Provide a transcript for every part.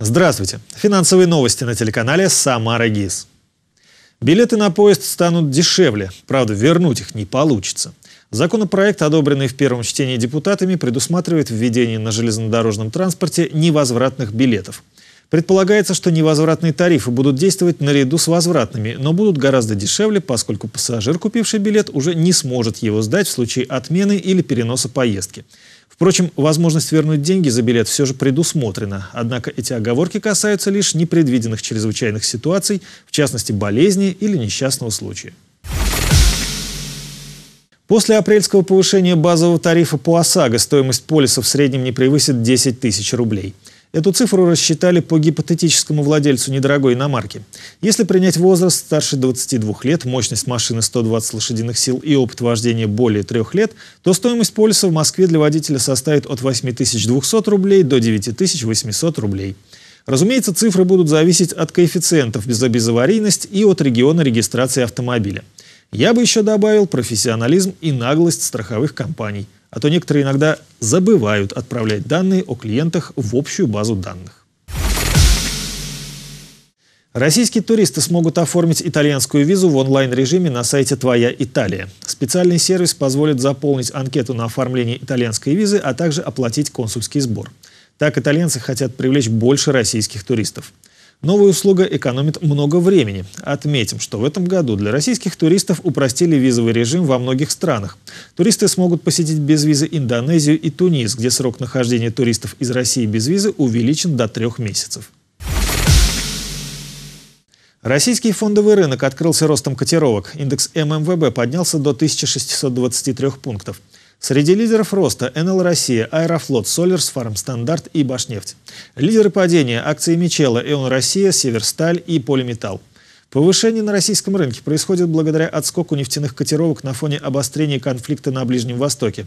Здравствуйте. Финансовые новости на телеканале «Самара ГИС». Билеты на поезд станут дешевле, правда, вернуть их не получится. Законопроект, одобренный в первом чтении депутатами, предусматривает введение на железнодорожном транспорте невозвратных билетов. Предполагается, что невозвратные тарифы будут действовать наряду с возвратными, но будут гораздо дешевле, поскольку пассажир, купивший билет, уже не сможет его сдать в случае отмены или переноса поездки. Впрочем, возможность вернуть деньги за билет все же предусмотрена, однако эти оговорки касаются лишь непредвиденных чрезвычайных ситуаций, в частности болезни или несчастного случая. После апрельского повышения базового тарифа по ОСАГО стоимость полиса в среднем не превысит 10 тысяч рублей – Эту цифру рассчитали по гипотетическому владельцу недорогой иномарки. Если принять возраст старше 22 лет, мощность машины 120 лошадиных сил и опыт вождения более 3 лет, то стоимость полиса в Москве для водителя составит от 8200 рублей до 9800 рублей. Разумеется, цифры будут зависеть от коэффициентов безаварийность и от региона регистрации автомобиля. Я бы еще добавил профессионализм и наглость страховых компаний – а то некоторые иногда забывают отправлять данные о клиентах в общую базу данных. Российские туристы смогут оформить итальянскую визу в онлайн-режиме на сайте «Твоя Италия». Специальный сервис позволит заполнить анкету на оформление итальянской визы, а также оплатить консульский сбор. Так итальянцы хотят привлечь больше российских туристов. Новая услуга экономит много времени. Отметим, что в этом году для российских туристов упростили визовый режим во многих странах. Туристы смогут посетить без визы Индонезию и Тунис, где срок нахождения туристов из России без визы увеличен до трех месяцев. Российский фондовый рынок открылся ростом котировок. Индекс ММВБ поднялся до 1623 пунктов. Среди лидеров роста НЛ Россия, Аэрофлот, Солерс, Фармстандарт и Башнефть. Лидеры падения – акции Мичела, Эон Россия, Северсталь и Полиметалл. Повышение на российском рынке происходит благодаря отскоку нефтяных котировок на фоне обострения конфликта на Ближнем Востоке.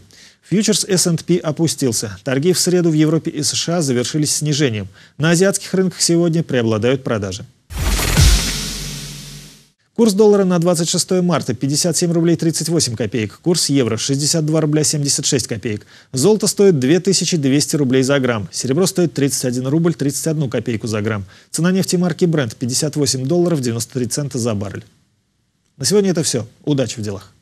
Фьючерс S&P опустился. Торги в среду в Европе и США завершились снижением. На азиатских рынках сегодня преобладают продажи. Курс доллара на 26 марта 57 рублей 38 копеек. Курс евро 62 рубля 76 копеек. Золото стоит 2200 рублей за грамм. Серебро стоит 31 рубль 31 копейку за грамм. Цена нефти марки Brent 58 долларов 93 цента за баррель. На сегодня это все. Удачи в делах.